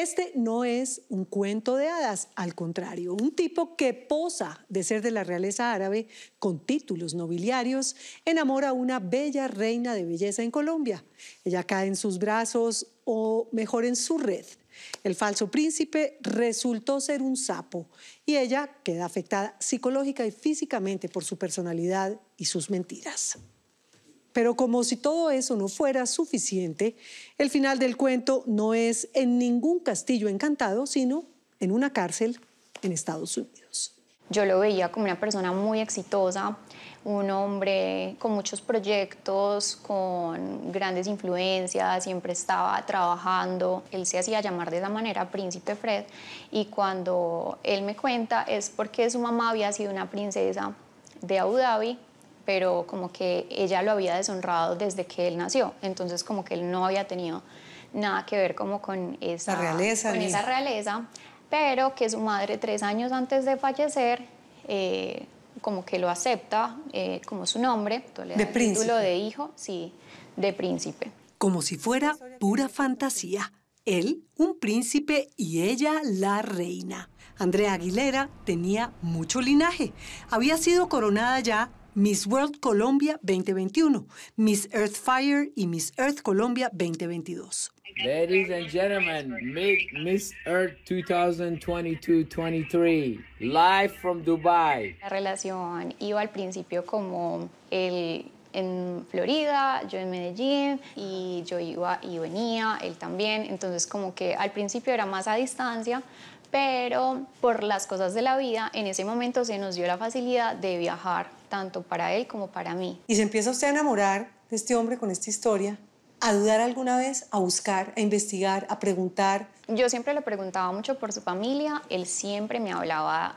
Este no es un cuento de hadas, al contrario, un tipo que posa de ser de la realeza árabe con títulos nobiliarios, enamora a una bella reina de belleza en Colombia. Ella cae en sus brazos o mejor en su red. El falso príncipe resultó ser un sapo y ella queda afectada psicológica y físicamente por su personalidad y sus mentiras. Pero como si todo eso no fuera suficiente, el final del cuento no es en ningún castillo encantado, sino en una cárcel en Estados Unidos. Yo lo veía como una persona muy exitosa, un hombre con muchos proyectos, con grandes influencias, siempre estaba trabajando. Él se hacía llamar de esa manera Príncipe Fred y cuando él me cuenta es porque su mamá había sido una princesa de Abu Dhabi pero como que ella lo había deshonrado desde que él nació, entonces como que él no había tenido nada que ver como con esa realeza, con esa realeza, pero que su madre tres años antes de fallecer eh, como que lo acepta eh, como su nombre, de título de hijo, sí, de príncipe. Como si fuera pura fantasía. Él, un príncipe y ella, la reina. Andrea Aguilera tenía mucho linaje. Había sido coronada ya Miss World Colombia 2021, Miss Earth Fire y Miss Earth Colombia 2022. Ladies and gentlemen, Miss Earth 2022-23, live from Dubai. La relación iba al principio como el en Florida, yo en Medellín y yo iba y venía, él también, entonces como que al principio era más a distancia, pero por las cosas de la vida en ese momento se nos dio la facilidad de viajar tanto para él como para mí. Y se empieza usted a enamorar de este hombre con esta historia, a dudar alguna vez, a buscar, a investigar, a preguntar. Yo siempre le preguntaba mucho por su familia, él siempre me hablaba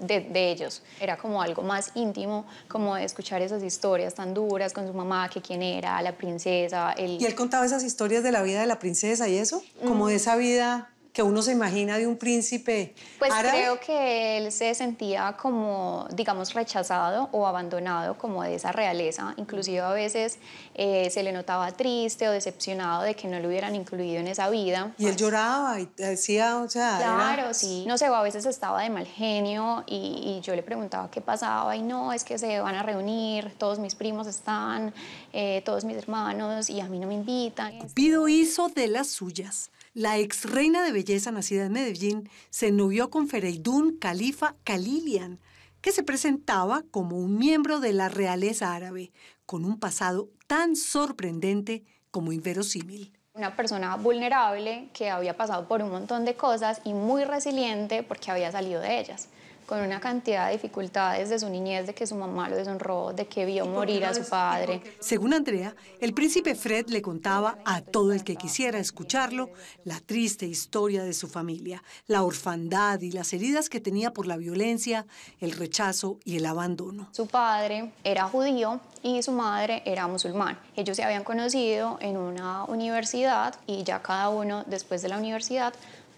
de, ellos. Era como algo más íntimo, como escuchar esas historias tan duras con su mamá, que quién era, la princesa. El... ¿Y él contaba esas historias de la vida de la princesa y eso? Como de mm. esa vida que uno se imagina de un príncipe pues creo que él se sentía como, digamos, rechazado o abandonado como de esa realeza. Inclusive a veces eh, se le notaba triste o decepcionado de que no lo hubieran incluido en esa vida. Y él lloraba y decía, o sea... Claro, sí. No sé, a veces estaba de mal genio y, yo le preguntaba qué pasaba y no, es que se van a reunir, todos mis primos están, eh, todos mis hermanos y a mí no me invitan. Cupido hizo de las suyas la ex reina de belleza nacida en Medellín se novió con Fereidun Califa Kalilian, que se presentaba como un miembro de la realeza árabe, con un pasado tan sorprendente como inverosímil una persona vulnerable que había pasado por un montón de cosas y muy resiliente porque había salido de ellas con una cantidad de dificultades de su niñez, de que su mamá lo deshonró, de que vio morir a su padre. Según Andrea, el príncipe Fred le contaba a todo el que quisiera escucharlo la triste historia de su familia, la orfandad y las heridas que tenía por la violencia, el rechazo y el abandono. Su padre era judío y su madre era musulmán. Ellos se habían conocido en una universidad y ya cada uno después de la universidad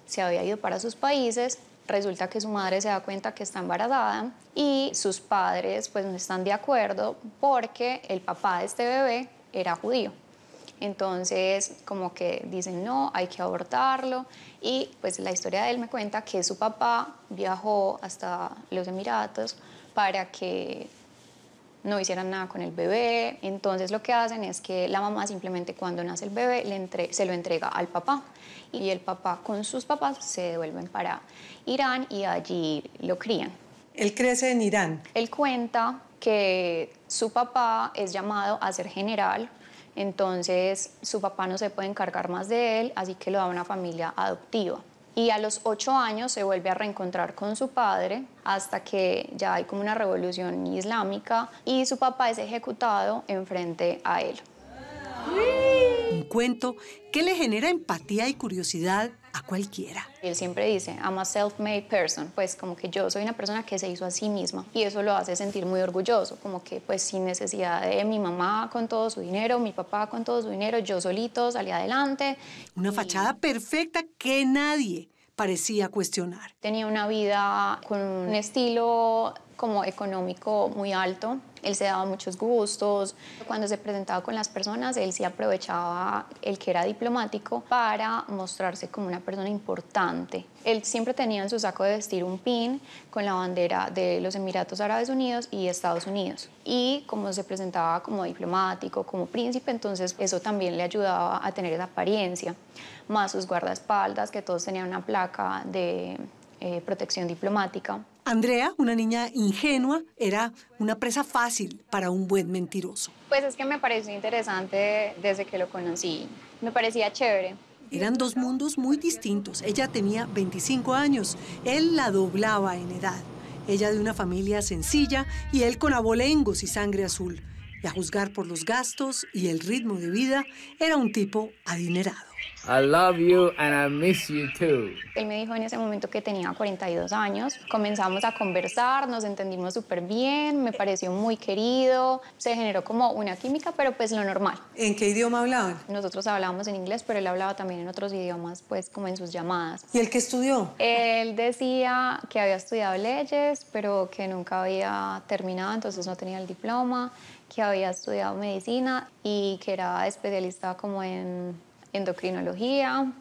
se había ido para sus países resulta que su madre se da cuenta que está embarazada y sus padres pues no están de acuerdo porque el papá de este bebé era judío. Entonces, como que dicen, no, hay que abortarlo. Y pues la historia de él me cuenta que su papá viajó hasta los Emiratos para que no hicieran nada con el bebé. Entonces lo que hacen es que la mamá simplemente cuando nace el bebé le se lo entrega al papá y el papá con sus papás se devuelven para Irán y allí lo crían. Él crece en Irán. Él cuenta que su papá es llamado a ser general, entonces su papá no se puede encargar más de él, así que lo da a una familia adoptiva y a los ocho años se vuelve a reencontrar con su padre hasta que ya hay como una revolución islámica y su papá es ejecutado enfrente a él. Un cuento que le genera empatía y curiosidad a cualquiera. Él siempre dice, I'm a self-made person, pues como que yo soy una persona que se hizo a sí misma y eso lo hace sentir muy orgulloso, como que pues sin necesidad de mi mamá con todo su dinero, mi papá con todo su dinero, yo solito salí adelante. Una fachada perfecta que nadie, parecía cuestionar. Tenía una vida con un estilo como económico muy alto. Él se daba muchos gustos. Cuando se presentaba con las personas, él sí aprovechaba el que era diplomático para mostrarse como una persona importante. Él siempre tenía en su saco de vestir un pin con la bandera de los Emiratos Árabes Unidos y Estados Unidos. Y como se presentaba como diplomático, como príncipe, entonces eso también le ayudaba a tener esa apariencia. Más sus guardaespaldas, que todos tenían una placa de eh, protección diplomática. Andrea, una niña ingenua, era una presa fácil para un buen mentiroso. Pues es que me pareció interesante desde que lo conocí. Me parecía chévere. Eran dos mundos muy distintos. Ella tenía 25 años, él la doblaba en edad. Ella de una familia sencilla y él con abolengos y sangre azul. Y a juzgar por los gastos y el ritmo de vida, era un tipo adinerado. I love you and I miss you too. Él me dijo en ese momento que tenía 42 años. Comenzamos a conversar, nos entendimos súper bien, me pareció muy querido, se generó como una química, pero pues lo normal. ¿En qué idioma hablaban? Nosotros hablábamos en inglés, pero él hablaba también en otros idiomas, pues como en sus llamadas. ¿Y él qué estudió? Él decía que había estudiado leyes, pero que nunca había terminado, entonces no tenía el diploma, que había estudiado medicina y que era especialista como en endocrinología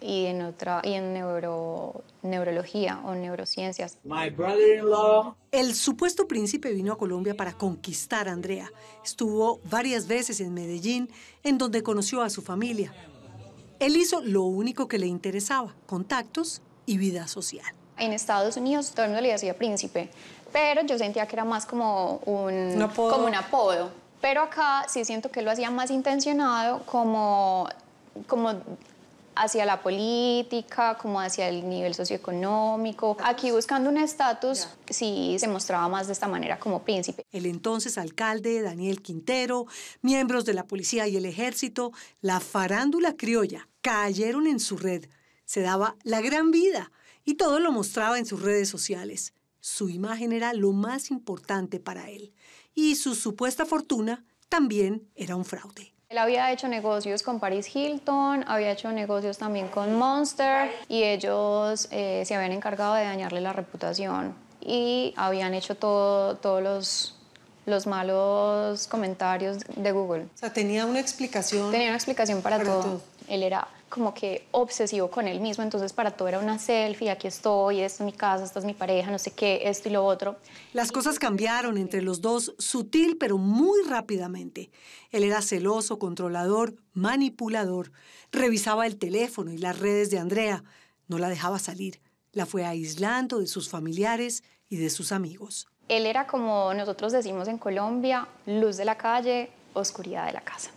y en, otra, y en neuro, neurología o neurociencias. el supuesto príncipe vino a Colombia para conquistar a Andrea. Estuvo varias veces en Medellín, en donde conoció a su familia. Él hizo lo único que le interesaba, contactos y vida social. En Estados Unidos todo el mundo le decía príncipe, pero yo sentía que era más como un, como un apodo. Pero acá sí siento que lo hacía más intencionado, como como hacia la política, como hacia el nivel socioeconómico. Aquí buscando un estatus, si se mostraba más de esta manera como príncipe. El entonces alcalde Daniel Quintero, miembros de la policía y el ejército, la farándula criolla, cayeron en su red. Se daba la gran vida y todo lo mostraba en sus redes sociales. Su imagen era lo más importante para él y su supuesta fortuna también era un fraude. Él había hecho negocios con Paris Hilton, había hecho negocios también con Monster y ellos eh, se habían encargado de dañarle la reputación y habían hecho todo, todos los los malos comentarios de Google. O sea, tenía una explicación. Tenía una explicación para, todo. todo. Él era como que obsesivo con él mismo, entonces para todo era una selfie, aquí estoy, esta es mi casa, esto es mi pareja, no sé qué, esto y lo otro. Las cosas cambiaron entre los dos sutil pero muy rápidamente. Él era celoso, controlador, manipulador, revisaba el teléfono y las redes de Andrea, no la dejaba salir, la fue aislando de sus familiares y de sus amigos. Él era como nosotros decimos en Colombia, luz de la calle, oscuridad de la casa,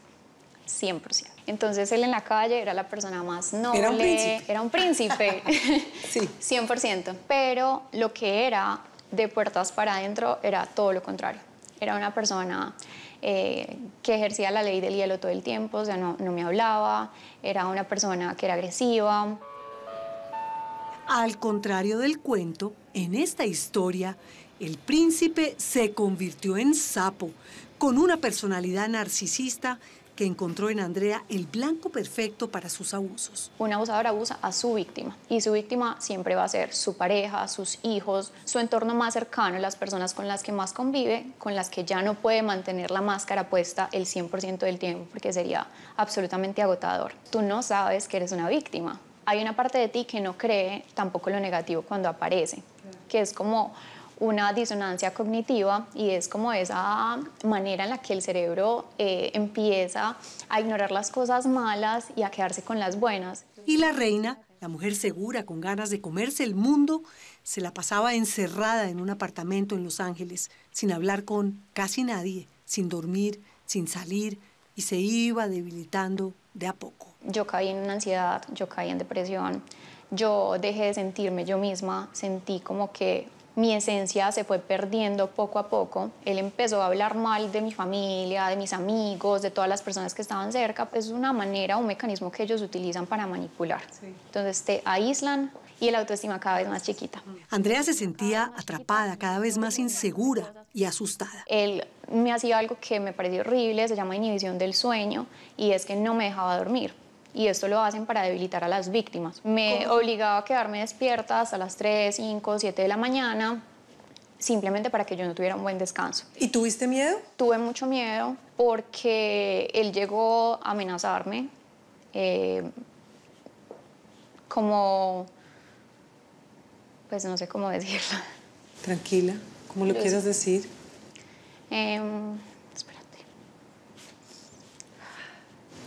100%. Entonces él en la calle era la persona más noble. Era un príncipe. sí. 100%. Pero lo que era de puertas para adentro era todo lo contrario. Era una persona eh, que ejercía la ley del hielo todo el tiempo, o sea, no, no me hablaba, era una persona que era agresiva. Al contrario del cuento, en esta historia, el príncipe se convirtió en sapo, con una personalidad narcisista que encontró en Andrea el blanco perfecto para sus abusos. Un abusador abusa a su víctima y su víctima siempre va a ser su pareja, sus hijos, su entorno más cercano, las personas con las que más convive, con las que ya no puede mantener la máscara puesta el 100% del tiempo porque sería absolutamente agotador. Tú no sabes que eres una víctima. Hay una parte de ti que no cree tampoco lo negativo cuando aparece, que es como una disonancia cognitiva y es como esa manera en la que el cerebro eh, empieza a ignorar las cosas malas y a quedarse con las buenas. Y la reina, la mujer segura, con ganas de comerse el mundo, se la pasaba encerrada en un apartamento en Los Ángeles, sin hablar con casi nadie, sin dormir, sin salir, y se iba debilitando de a poco. Yo caí en ansiedad, yo caí en depresión, yo dejé de sentirme yo misma, sentí como que mi esencia se fue perdiendo poco a poco. Él empezó a hablar mal de mi familia, de mis amigos, de todas las personas que estaban cerca. es una manera, un mecanismo que ellos utilizan para manipular. Entonces te aíslan y el autoestima cada vez más chiquita. Andrea se sentía atrapada, cada vez más insegura y asustada. Él me hacía algo que me pareció horrible, se llama inhibición del sueño, y es que no me dejaba dormir y esto lo hacen para debilitar a las víctimas. Me obligaba a quedarme despierta hasta las 3, 5, 7 de la mañana, simplemente para que yo no tuviera un buen descanso. ¿Y tuviste miedo? Tuve mucho miedo porque él llegó a amenazarme, eh, como, pues no sé cómo decirlo. Tranquila, como lo quieras decir. Em, espérate.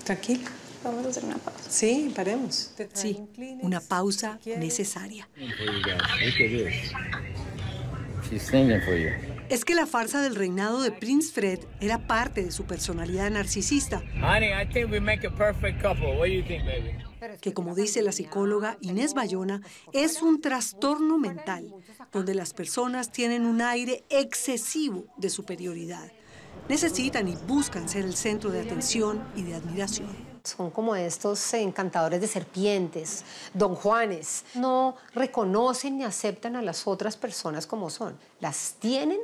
Tranquila. Vamos a hacer una pausa. Sí, paremos. Sí, una pausa necesaria. Es que la farsa del reinado de Prince Fred era parte de su personalidad narcisista. Que como dice la psicóloga Inés Bayona, es un trastorno mental donde las personas tienen un aire excesivo de superioridad. Necesitan y buscan ser el centro de atención y de admiración son como estos encantadores de serpientes, don Juanes, no reconocen ni aceptan a las otras personas como son, las tienen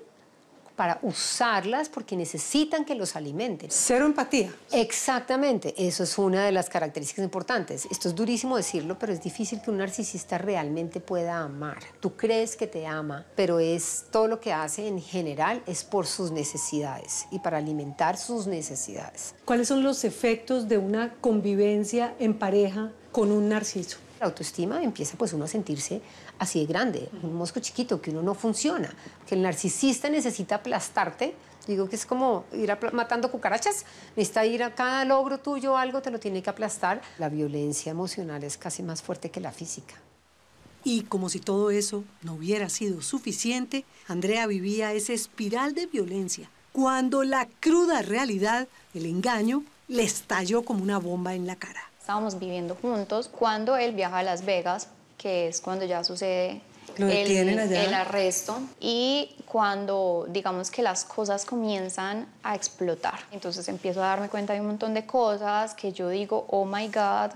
para usarlas porque necesitan que los alimenten. Cero empatía. Exactamente, eso es una de las características importantes. Esto es durísimo decirlo, pero es difícil que un narcisista realmente pueda amar. Tú crees que te ama, pero es todo lo que hace en general es por sus necesidades y para alimentar sus necesidades. ¿Cuáles son los efectos de una convivencia en pareja con un narciso? la autoestima empieza pues uno a sentirse así de grande, un mosco chiquito, que uno no funciona, que el narcisista necesita aplastarte. Digo que es como ir matando cucarachas, necesita ir a cada logro tuyo, algo te lo tiene que aplastar. La violencia emocional es casi más fuerte que la física. Y como si todo eso no hubiera sido suficiente, Andrea vivía esa espiral de violencia cuando la cruda realidad, el engaño, le estalló como una bomba en la cara estábamos viviendo juntos, cuando él viaja a Las Vegas, que es cuando ya sucede el, arresto, y cuando digamos que las cosas comienzan a explotar. Entonces empiezo a darme cuenta de un montón de cosas que yo digo, oh my God,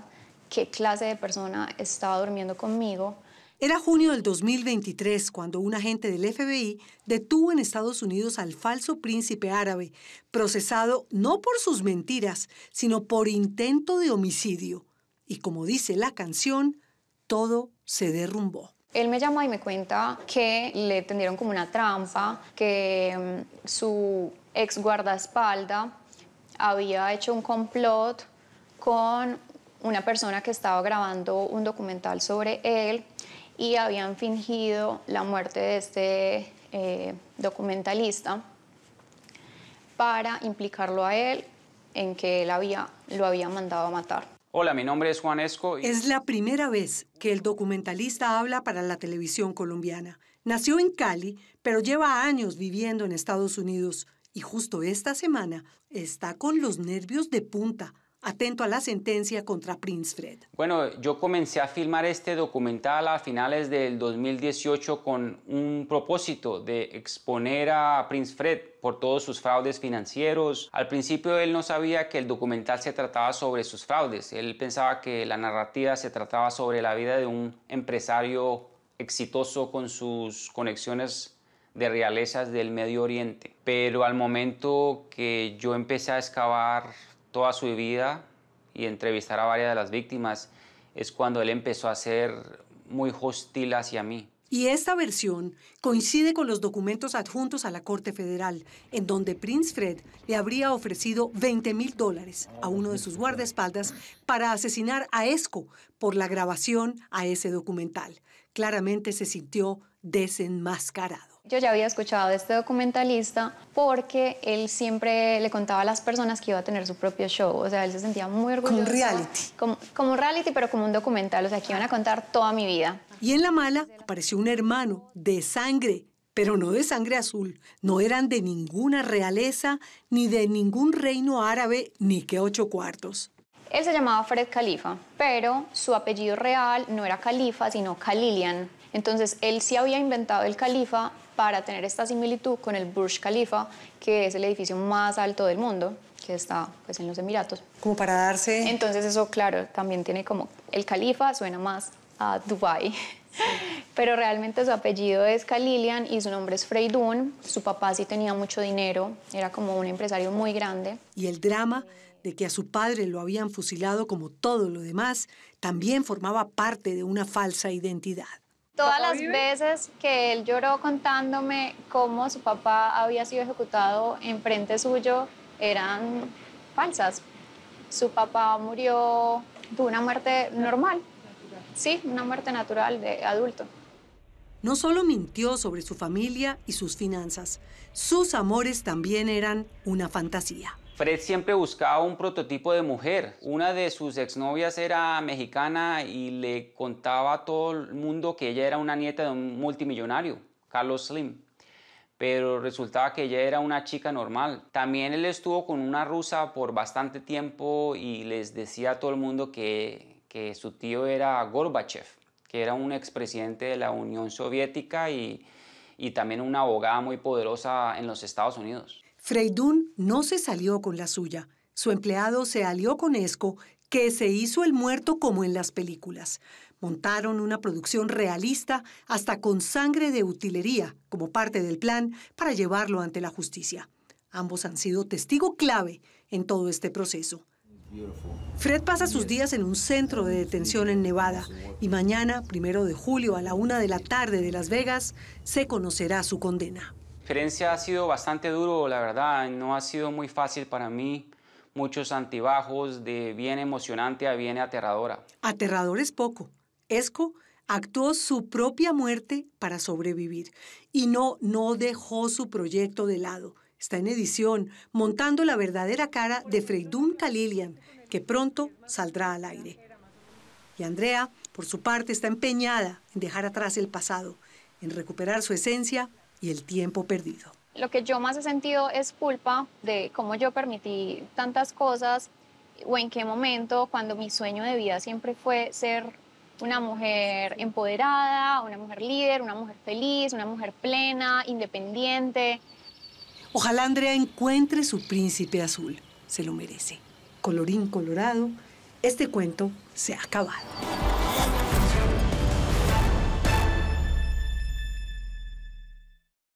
qué clase de persona estaba durmiendo conmigo era junio del 2023 cuando un agente del FBI detuvo en Estados Unidos al falso príncipe árabe, procesado no por sus mentiras, sino por intento de homicidio. Y como dice la canción, todo se derrumbó. Él me llamó y me cuenta que le tendieron como una trampa, que mm, su ex guardaespalda había hecho un complot con una persona que estaba grabando un documental sobre él y habían fingido la muerte de este eh, documentalista para implicarlo a él en que él había, lo había mandado a matar. Hola, mi nombre es Juan Esco. Es la primera vez que el documentalista habla para la televisión colombiana. Nació en Cali, pero lleva años viviendo en Estados Unidos y justo esta semana está con los nervios de punta atento a la sentencia contra Prince Fred. Bueno, yo comencé a filmar este documental a finales del 2018 con un propósito de exponer a Prince Fred por todos sus fraudes financieros. Al principio él no sabía que el documental se trataba sobre sus fraudes. Él pensaba que la narrativa se trataba sobre la vida de un empresario exitoso con sus conexiones de realezas del Medio Oriente. Pero al momento que yo empecé a excavar toda su vida y entrevistar a varias de las víctimas, es cuando él empezó a ser muy hostil hacia mí. Y esta versión coincide con los documentos adjuntos a la Corte Federal, en donde Prince Fred le habría ofrecido 20 mil dólares a oh, uno de sus guardaespaldas para asesinar a Esco por la grabación a ese documental. Claramente se sintió desenmascarado. Yo ya había escuchado de este documentalista porque él siempre le contaba a las personas que iba a tener su propio show. O sea, él se sentía muy orgulloso. Como reality. Como, reality, pero como un documental. O sea, que iban a contar toda mi vida. Y en La Mala apareció un hermano de sangre, pero no de sangre azul. No eran de ninguna realeza, ni de ningún reino árabe, ni que ocho cuartos. Él se llamaba Fred Khalifa, pero su apellido real no era Khalifa, sino Khalilian. Entonces, él sí había inventado el califa para tener esta similitud con el Burj Khalifa, que es el edificio más alto del mundo, que está pues, en los Emiratos. Como para darse... Entonces, eso, claro, también tiene como... El califa suena más a Dubai. Pero realmente su apellido es Kalilian y su nombre es Freydun. Su papá sí tenía mucho dinero, era como un empresario muy grande. Y el drama de que a su padre lo habían fusilado como todo lo demás también formaba parte de una falsa identidad. Todas las veces que él lloró contándome cómo su papá había sido ejecutado en frente suyo eran falsas. Su papá murió de una muerte normal, sí, una muerte natural de adulto. No solo mintió sobre su familia y sus finanzas, sus amores también eran una fantasía. Fred siempre buscaba un prototipo de mujer. Una de sus exnovias era mexicana y le contaba a todo el mundo que ella era una nieta de un multimillonario, Carlos Slim. Pero resultaba que ella era una chica normal. También él estuvo con una rusa por bastante tiempo y les decía a todo el mundo que, su tío era Gorbachev, que era un expresidente de la Unión Soviética y también una abogada muy poderosa en los Estados Unidos. Freidun no se salió con la suya. Su empleado se alió con Esco, que se hizo el muerto como en las películas. Montaron una producción realista, hasta con sangre de utilería, como parte del plan para llevarlo ante la justicia. Ambos han sido testigo clave en todo este proceso. Fred pasa sus días en un centro de detención en Nevada y mañana, primero de julio a la una de la tarde de Las Vegas, se conocerá su condena experiencia ha sido bastante duro, la verdad, no ha sido muy fácil para mí. Muchos antibajos de bien emocionante a bien aterradora. Aterrador es poco. Esco actuó su propia muerte para sobrevivir y no, no dejó su proyecto de lado. Está en edición, montando la verdadera cara de Freydun Kalilian, que pronto saldrá al aire. Y Andrea, por su parte, está empeñada en dejar atrás el pasado, en recuperar su esencia y el tiempo perdido. Lo que yo más he sentido es culpa de cómo yo permití tantas cosas o en qué momento, cuando mi sueño de vida siempre fue ser una mujer empoderada, una mujer líder, una mujer feliz, una mujer plena, independiente. Ojalá Andrea encuentre su príncipe azul. Se lo merece. Colorín colorado, este cuento se ha acabado.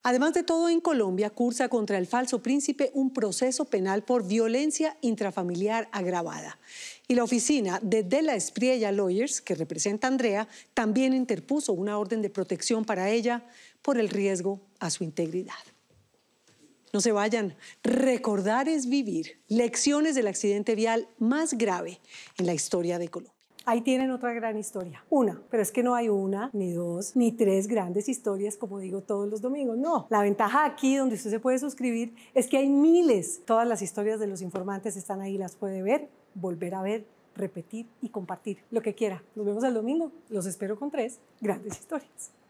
Además de todo, en Colombia cursa contra el falso príncipe un proceso penal por violencia intrafamiliar agravada. Y la oficina de De la Espriella Lawyers, que representa a Andrea, también interpuso una orden de protección para ella por el riesgo a su integridad. No se vayan, recordar es vivir, lecciones del accidente vial más grave en la historia de Colombia. Ahí tienen otra gran historia, una, pero es que no hay una, ni dos, ni tres grandes historias, como digo todos los domingos, no. La ventaja aquí, donde usted se puede suscribir, es que hay miles, todas las historias de los informantes están ahí, las puede ver, volver a ver, repetir y compartir, lo que quiera. Nos vemos el domingo, los espero con tres grandes historias.